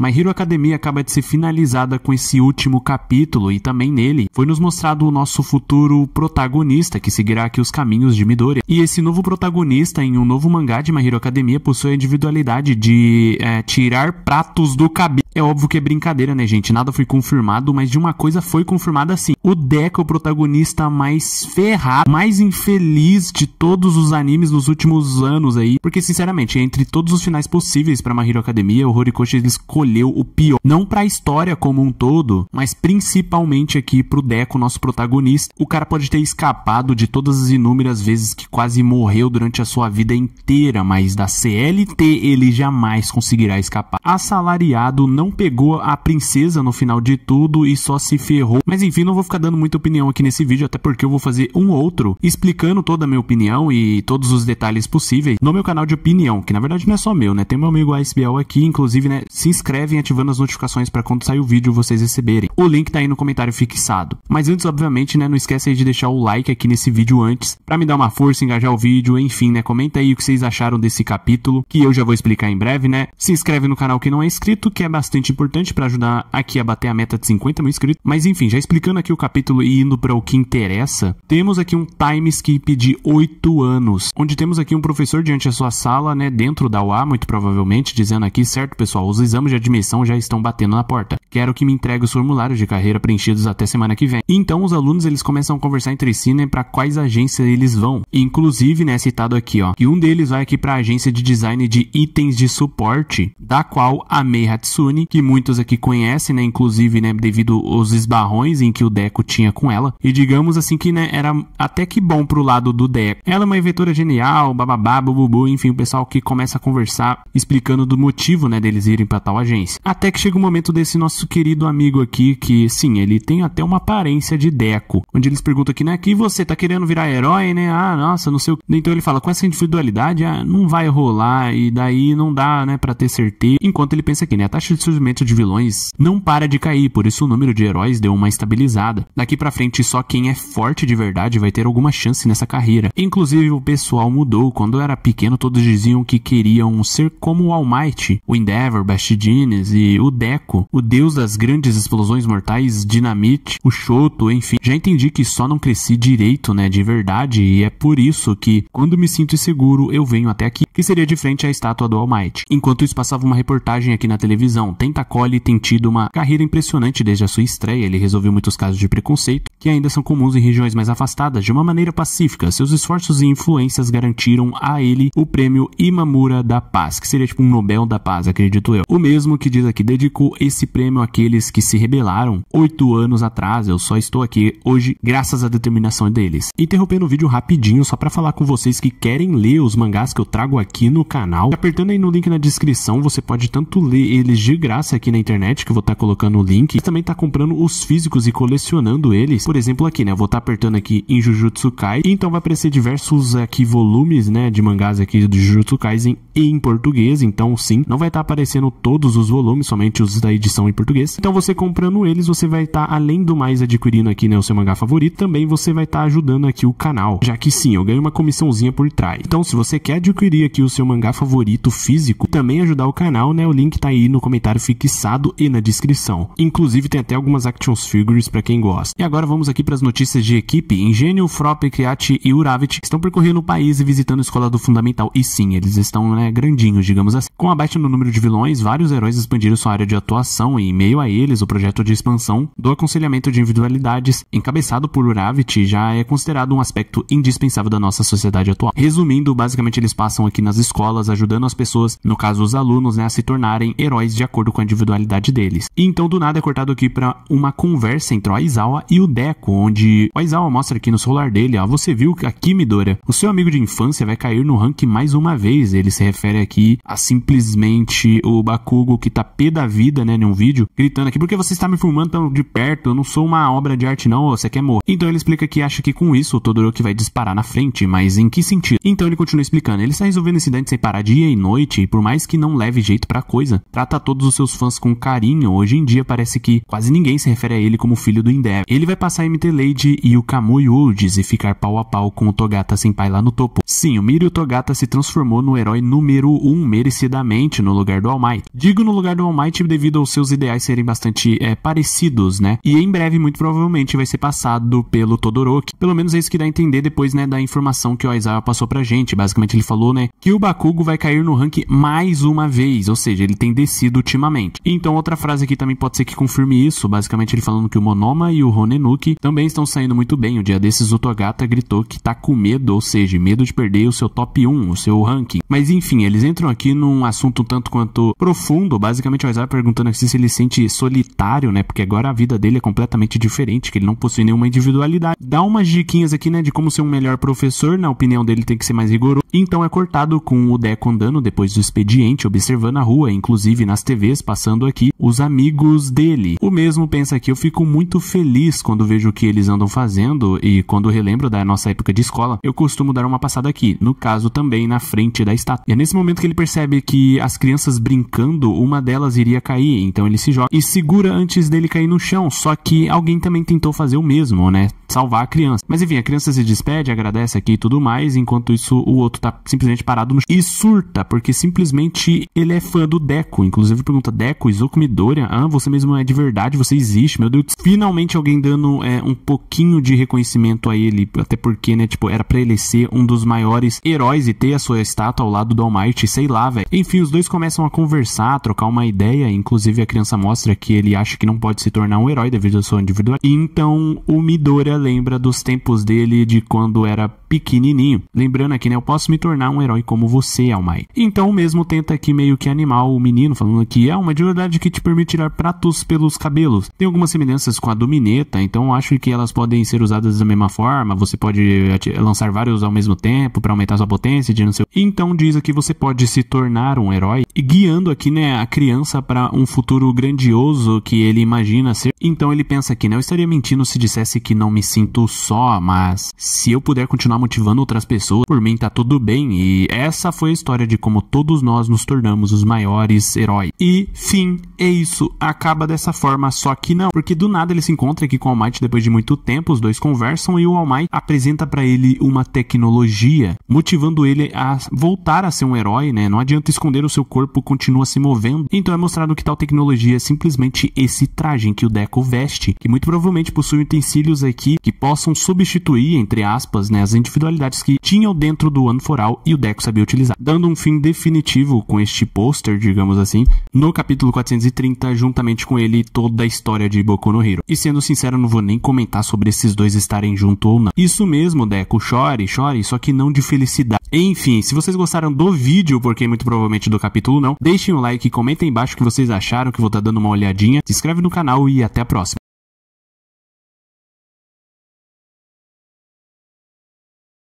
My Hero Academia acaba de ser finalizada com esse último capítulo e também nele foi nos mostrado o nosso futuro protagonista que seguirá aqui os caminhos de Midori. E esse novo protagonista em um novo mangá de My Hero Academia possui a individualidade de é, tirar pratos do cabelo. É óbvio que é brincadeira, né, gente? Nada foi confirmado, mas de uma coisa foi confirmada sim. O Deco é o protagonista mais ferrado, mais infeliz de todos os animes nos últimos anos aí. Porque, sinceramente, entre todos os finais possíveis para Mahiro Academia, o Horikoshi ele escolheu o pior. Não pra história como um todo, mas principalmente aqui pro Deco, nosso protagonista. O cara pode ter escapado de todas as inúmeras vezes que quase morreu durante a sua vida inteira, mas da CLT ele jamais conseguirá escapar. Assalariado não não pegou a princesa no final de tudo e só se ferrou. Mas enfim, não vou ficar dando muita opinião aqui nesse vídeo, até porque eu vou fazer um outro explicando toda a minha opinião e todos os detalhes possíveis no meu canal de opinião, que na verdade não é só meu, né? Tem meu amigo ASBL aqui, inclusive, né? Se inscrevem ativando as notificações para quando sair o vídeo vocês receberem. O link tá aí no comentário fixado. Mas antes, obviamente, né? Não esquece aí de deixar o like aqui nesse vídeo antes, para me dar uma força, engajar o vídeo, enfim, né? Comenta aí o que vocês acharam desse capítulo, que eu já vou explicar em breve, né? Se inscreve no canal que não é inscrito, que é bastante bastante importante para ajudar aqui a bater a meta de 50 mil inscritos. Mas enfim, já explicando aqui o capítulo e indo para o que interessa, temos aqui um time skip de 8 anos, onde temos aqui um professor diante da sua sala, né, dentro da UA, muito provavelmente, dizendo aqui, certo pessoal, os exames de admissão já estão batendo na porta. Quero que me entregue os formulários de carreira preenchidos até semana que vem. Então os alunos eles começam a conversar entre si, né, para quais agências eles vão. Inclusive, né, citado aqui, ó, que um deles vai aqui para a agência de design de itens de suporte, da qual a Mei Hatsune que muitos aqui conhecem, né? Inclusive, né, devido aos esbarrões em que o Deco tinha com ela. E digamos assim que, né, era até que bom pro lado do Deco. Ela é uma inventora genial, bababá, bububu, enfim, o pessoal que começa a conversar explicando do motivo, né, deles irem para tal agência. Até que chega o um momento desse nosso querido amigo aqui, que sim, ele tem até uma aparência de Deco, onde eles perguntam aqui, né, que você tá querendo virar herói, né? Ah, nossa, não sei o que. Então ele fala, com essa individualidade, ah, não vai rolar e daí não dá, né, para ter certeza. Enquanto ele pensa aqui, né, a taxa de surgimento de vilões não para de cair, por isso o número de heróis deu uma estabilizada. Daqui para frente, só quem é forte de verdade vai ter alguma chance nessa carreira. Inclusive, o pessoal mudou. Quando eu era pequeno, todos diziam que queriam ser como o All Might, o Endeavor, Bastidines e o Deco, o deus das grandes explosões mortais, Dinamite, o Shoto, enfim. Já entendi que só não cresci direito, né, de verdade, e é por isso que, quando me sinto inseguro, eu venho até aqui, que seria de frente à estátua do All Might. Enquanto isso, passava uma reportagem aqui na televisão. Tentacoli tem tido uma carreira impressionante desde a sua estreia. Ele resolveu muitos casos de preconceito, que ainda são comuns em regiões mais afastadas, de uma maneira pacífica. Seus esforços e influências garantiram a ele o prêmio Imamura da Paz, que seria tipo um Nobel da Paz, acredito eu. O mesmo que diz aqui, dedicou esse prêmio àqueles que se rebelaram oito anos atrás. Eu só estou aqui hoje graças à determinação deles. Interrompendo o vídeo rapidinho, só para falar com vocês que querem ler os mangás que eu trago aqui no canal. Apertando aí no link na descrição, você pode tanto ler eles gigantes graça aqui na internet, que eu vou estar tá colocando o link. E também tá comprando os físicos e colecionando eles. Por exemplo, aqui, né? Eu vou estar tá apertando aqui em Jujutsu Kai. E então vai aparecer diversos aqui volumes, né? De mangás aqui do Jujutsu Kaisen em português, então sim, não vai estar tá aparecendo todos os volumes, somente os da edição em português. Então você comprando eles, você vai estar tá, além do mais adquirindo aqui né, o seu mangá favorito, também você vai estar tá ajudando aqui o canal, já que sim, eu ganho uma comissãozinha por trás. Então se você quer adquirir aqui o seu mangá favorito físico, também ajudar o canal, né, o link tá aí no comentário fixado e na descrição. Inclusive tem até algumas action figures para quem gosta. E agora vamos aqui para as notícias de equipe. Engenho, Frop, Criati e Uravit estão percorrendo o país e visitando a escola do fundamental. E sim, eles estão, né, é grandinho, grandinhos, digamos assim. Com a baixa no número de vilões, vários heróis expandiram sua área de atuação e, em meio a eles, o projeto de expansão do aconselhamento de individualidades, encabeçado por Uravit, já é considerado um aspecto indispensável da nossa sociedade atual. Resumindo, basicamente eles passam aqui nas escolas ajudando as pessoas, no caso os alunos, né, a se tornarem heróis de acordo com a individualidade deles. E então do nada é cortado aqui para uma conversa entre o Aizawa e o Deco, onde o Aizawa mostra aqui no celular dele, ó, você viu que aqui Midora, o seu amigo de infância vai cair no ranking mais uma vez. Ele se refere aqui a simplesmente o Bakugo que tá pé da vida, né, num vídeo, gritando aqui, porque você está me fumando tão de perto, eu não sou uma obra de arte não, você quer morrer. Então ele explica que acha que com isso o Todoroki vai disparar na frente, mas em que sentido? Então ele continua explicando, ele está resolvendo incidentes sem parar dia e noite, e por mais que não leve jeito pra coisa, trata todos os seus fãs com carinho, hoje em dia parece que quase ninguém se refere a ele como filho do Endeavor. Ele vai passar a MT Lady e o Kamui Woods e ficar pau a pau com o Togata Senpai lá no topo. Sim, o Mirio Togata se transformou no herói no número 1 um, merecidamente no lugar do All Might. Digo no lugar do All Might devido aos seus ideais serem bastante é, parecidos, né? E em breve, muito provavelmente, vai ser passado pelo Todoroki. Pelo menos é isso que dá a entender depois, né, da informação que o Aizawa passou pra gente. Basicamente ele falou, né, que o Bakugo vai cair no rank mais uma vez, ou seja, ele tem descido ultimamente. Então outra frase aqui também pode ser que confirme isso, basicamente ele falando que o Monoma e o Honenuki também estão saindo muito bem. O dia desses o Togata gritou que tá com medo, ou seja, medo de perder o seu top 1, o seu ranking. Mas enfim, enfim, eles entram aqui num assunto tanto quanto profundo. Basicamente, o Isaiah perguntando aqui se ele se sente solitário, né? Porque agora a vida dele é completamente diferente, que ele não possui nenhuma individualidade. Dá umas diquinhas aqui, né? De como ser um melhor professor. Na opinião dele, tem que ser mais rigoroso. Então é cortado com o Deco andando depois do expediente, observando a rua, inclusive nas TVs, passando aqui os amigos dele. O mesmo pensa que eu fico muito feliz quando vejo o que eles andam fazendo e quando relembro da nossa época de escola, eu costumo dar uma passada aqui, no caso também na frente da estátua. É nesse momento que ele percebe que as crianças brincando, uma delas iria cair, então ele se joga e segura antes dele cair no chão, só que alguém também tentou fazer o mesmo, né? Salvar a criança. Mas enfim, a criança se despede, agradece aqui e tudo mais, enquanto isso o outro tá simplesmente parado no chão e surta, porque simplesmente ele é fã do Deco. Inclusive pergunta: Deco, Izuku Midoriya, ah, você mesmo é de verdade, você existe, meu Deus. Finalmente alguém dando é, um pouquinho de reconhecimento a ele, até porque, né, tipo, era pra ele ser um dos maiores heróis e ter a sua estátua ao lado do Almighty, sei lá, velho. Enfim, os dois começam a conversar, a trocar uma ideia, inclusive a criança mostra que ele acha que não pode se tornar um herói devido à sua individualidade. Então, o Midoriya lembra dos tempos dele de quando era pequenininho. Lembrando aqui, né, eu posso me tornar um herói como você, Almighty. Então, o mesmo tenta aqui meio que animar o menino, falando que é uma divindade que te permite tirar pratos pelos cabelos. Tem algumas semelhanças com a Domineta, então acho que elas podem ser usadas da mesma forma, você pode lançar vários ao mesmo tempo para aumentar sua potência, de não sei. Então diz aqui você pode se tornar um herói, e guiando aqui, né, a criança para um futuro grandioso que ele imagina ser. Então ele pensa aqui, né, eu estaria mentindo se dissesse que não me sinto só, mas se eu puder continuar motivando outras pessoas, por mim tá tudo bem. E essa foi a história de como todos nós nos tornamos os maiores heróis. E fim, é isso. Acaba dessa forma, só que não, porque do nada ele se encontra aqui com o Almighty depois de muito tempo, os dois conversam e o Almighty apresenta para ele uma tecnologia, motivando ele a voltar a ser um herói, né? Não adianta esconder o seu corpo, continua se movendo. Então é mostrado que tal tecnologia é simplesmente esse traje que o Deco veste, que muito provavelmente possui utensílios aqui que possam substituir, entre aspas, né, as individualidades que tinham dentro do ano foral e o Deco sabia utilizar, dando um fim definitivo com este pôster, digamos assim, no capítulo 430, juntamente com ele toda a história de Boku no Hero. E sendo sincero, não vou nem comentar sobre esses dois estarem junto ou não. Isso mesmo, Deco, chore, chore, só que não de felicidade enfim, se vocês gostaram do vídeo, porque muito provavelmente do capítulo não, deixem um like, comentem embaixo o que vocês acharam, que eu vou estar dando uma olhadinha. Se inscreve no canal e até a próxima.